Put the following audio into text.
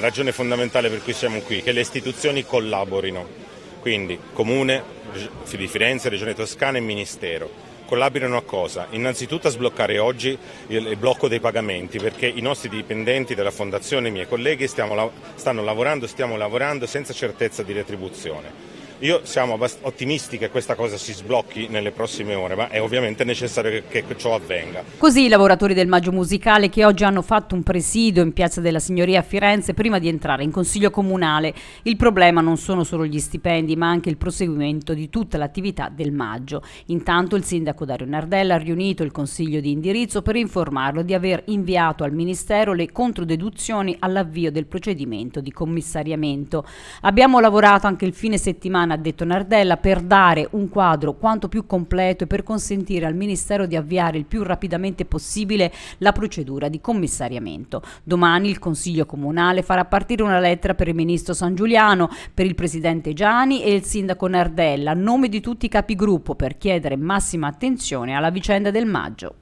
ragione fondamentale per cui siamo qui che le istituzioni collaborino, quindi Comune di Firenze, Regione Toscana e Ministero. Collaborino a cosa? Innanzitutto a sbloccare oggi il blocco dei pagamenti perché i nostri dipendenti della Fondazione, i miei colleghi, stiamo, stanno lavorando, stiamo lavorando senza certezza di retribuzione. Io siamo ottimisti che questa cosa si sblocchi nelle prossime ore, ma è ovviamente necessario che, che ciò avvenga. Così i lavoratori del Maggio Musicale che oggi hanno fatto un presidio in Piazza della Signoria a Firenze prima di entrare in Consiglio Comunale. Il problema non sono solo gli stipendi, ma anche il proseguimento di tutta l'attività del Maggio. Intanto il sindaco Dario Nardella ha riunito il Consiglio di indirizzo per informarlo di aver inviato al Ministero le controdeduzioni all'avvio del procedimento di commissariamento. Abbiamo lavorato anche il fine settimana italiana, ha detto Nardella, per dare un quadro quanto più completo e per consentire al Ministero di avviare il più rapidamente possibile la procedura di commissariamento. Domani il Consiglio Comunale farà partire una lettera per il Ministro San Giuliano, per il Presidente Gianni e il Sindaco Nardella, a nome di tutti i capigruppo, per chiedere massima attenzione alla vicenda del maggio.